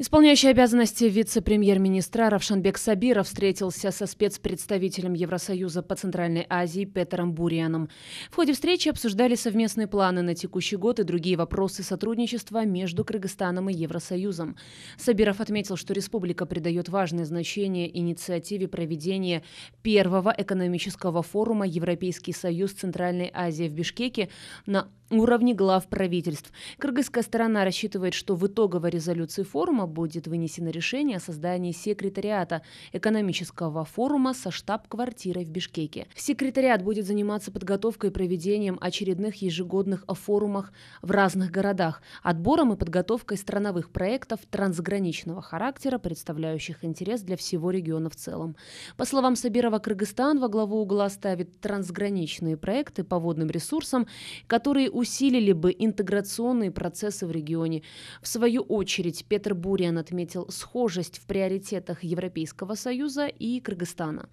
Исполняющий обязанности вице-премьер-министра Равшанбек Сабиров встретился со спецпредставителем Евросоюза по Центральной Азии Петером Бурианом. В ходе встречи обсуждали совместные планы на текущий год и другие вопросы сотрудничества между Кыргызстаном и Евросоюзом. Сабиров отметил, что республика придает важное значение инициативе проведения первого экономического форума Европейский Союз Центральной Азии в Бишкеке на уровне глав правительств. Кыргызская сторона рассчитывает, что в итоговой резолюции форума будет вынесено решение о создании секретариата экономического форума со штаб-квартирой в Бишкеке. Секретариат будет заниматься подготовкой и проведением очередных ежегодных форумах в разных городах, отбором и подготовкой страновых проектов трансграничного характера, представляющих интерес для всего региона в целом. По словам Сабирова, Кыргызстан во главу угла ставит трансграничные проекты по водным ресурсам, которые усилили бы интеграционные процессы в регионе. В свою очередь, Петр Буриан отметил схожесть в приоритетах Европейского Союза и Кыргызстана.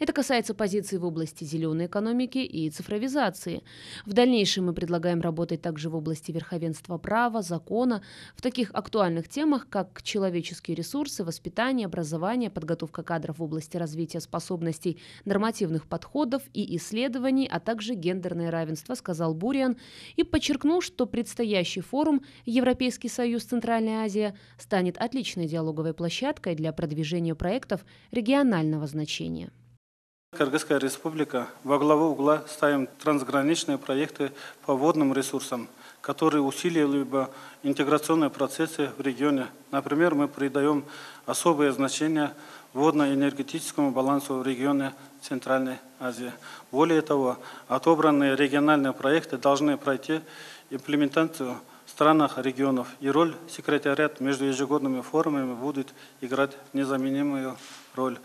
Это касается позиций в области зеленой экономики и цифровизации. В дальнейшем мы предлагаем работать также в области верховенства права, закона, в таких актуальных темах, как человеческие ресурсы, воспитание, образование, подготовка кадров в области развития способностей, нормативных подходов и исследований, а также гендерное равенство, сказал Буриан и подчеркнул, что предстоящий форум Европейский союз Центральная Азия станет отличной диалоговой площадкой для продвижения проектов регионального значения. Кыргызская республика во главу угла ставим трансграничные проекты по водным ресурсам, которые усилили бы интеграционные процессы в регионе. Например, мы придаем особое значение водно-энергетическому балансу в регионе Центральной Азии. Более того, отобранные региональные проекты должны пройти имплементацию в странах регионов, и роль секретариат между ежегодными форумами будет играть незаменимую роль.